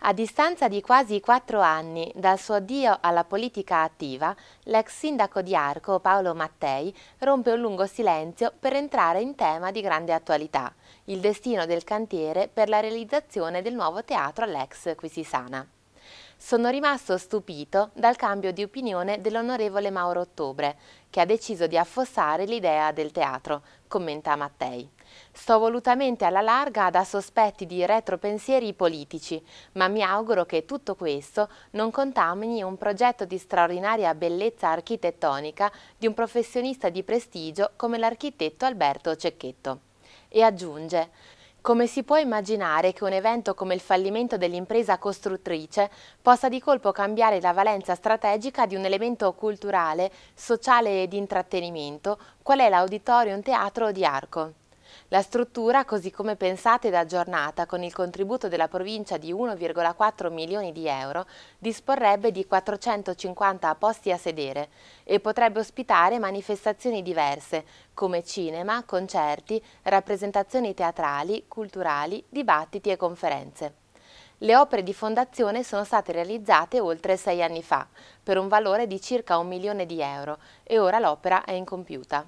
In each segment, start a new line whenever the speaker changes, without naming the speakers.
A distanza di quasi quattro anni dal suo addio alla politica attiva, l'ex sindaco di Arco Paolo Mattei rompe un lungo silenzio per entrare in tema di grande attualità, il destino del cantiere per la realizzazione del nuovo teatro all'ex Quisisana. Sono rimasto stupito dal cambio di opinione dell'onorevole Mauro Ottobre, che ha deciso di affossare l'idea del teatro, commenta Mattei. Sto volutamente alla larga da sospetti di retropensieri politici, ma mi auguro che tutto questo non contamini un progetto di straordinaria bellezza architettonica di un professionista di prestigio come l'architetto Alberto Cecchetto. E aggiunge, come si può immaginare che un evento come il fallimento dell'impresa costruttrice possa di colpo cambiare la valenza strategica di un elemento culturale, sociale ed intrattenimento, qual è l'Auditorium Teatro di Arco? La struttura, così come pensata ed aggiornata con il contributo della provincia di 1,4 milioni di euro, disporrebbe di 450 posti a sedere e potrebbe ospitare manifestazioni diverse come cinema, concerti, rappresentazioni teatrali, culturali, dibattiti e conferenze. Le opere di fondazione sono state realizzate oltre sei anni fa, per un valore di circa un milione di euro, e ora l'opera è incompiuta.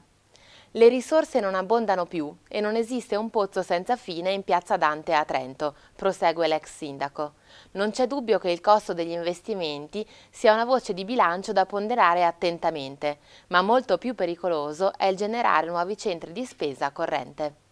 Le risorse non abbondano più e non esiste un pozzo senza fine in piazza Dante a Trento, prosegue l'ex sindaco. Non c'è dubbio che il costo degli investimenti sia una voce di bilancio da ponderare attentamente, ma molto più pericoloso è il generare nuovi centri di spesa corrente.